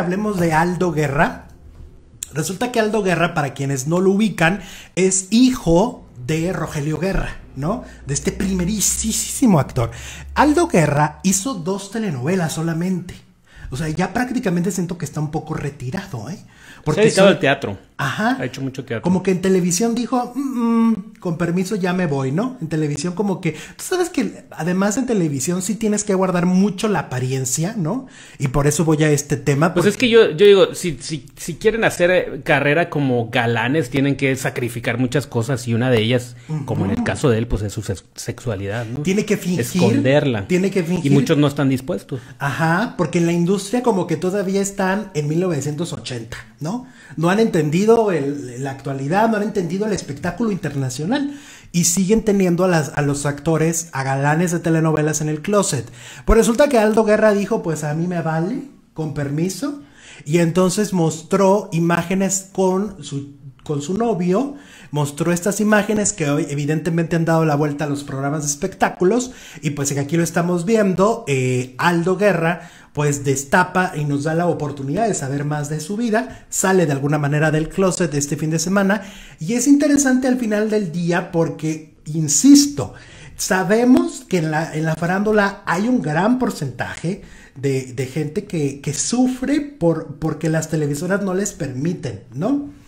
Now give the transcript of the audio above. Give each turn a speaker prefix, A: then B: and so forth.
A: hablemos de Aldo Guerra. Resulta que Aldo Guerra, para quienes no lo ubican, es hijo de Rogelio Guerra, ¿no? De este primerísimo actor. Aldo Guerra hizo dos telenovelas solamente. O sea, ya prácticamente siento que está un poco retirado, ¿eh? Porque Se ha estado el teatro. Ajá. Ha hecho mucho teatro. Como que en televisión dijo, mm, mm, con permiso ya me voy, ¿no? En televisión como que, tú sabes que además en televisión sí tienes que guardar mucho la apariencia, ¿no? Y por eso voy a este tema. Pues es
B: que yo, yo digo, si, si, si quieren hacer eh, carrera como galanes, tienen que sacrificar muchas cosas y una de ellas, como en el caso de él, pues es su sexualidad, ¿no? Tiene que fingir.
A: Esconderla. Tiene que fingir. Y muchos no están dispuestos. Ajá, porque en la industria como que todavía están en 1980, ¿no? No han entendido la actualidad, no han entendido el espectáculo internacional y siguen teniendo a, a los actores, a galanes de telenovelas en el closet. Pues resulta que Aldo Guerra dijo, pues a mí me vale, con permiso. Y entonces mostró imágenes con su, con su novio, mostró estas imágenes que hoy evidentemente han dado la vuelta a los programas de espectáculos y pues aquí lo estamos viendo, eh, Aldo Guerra pues destapa y nos da la oportunidad de saber más de su vida, sale de alguna manera del closet este fin de semana y es interesante al final del día porque, insisto, Sabemos que en la, farándula hay un gran porcentaje de, gente que, que sufre por, porque las televisoras no les permiten, ¿no?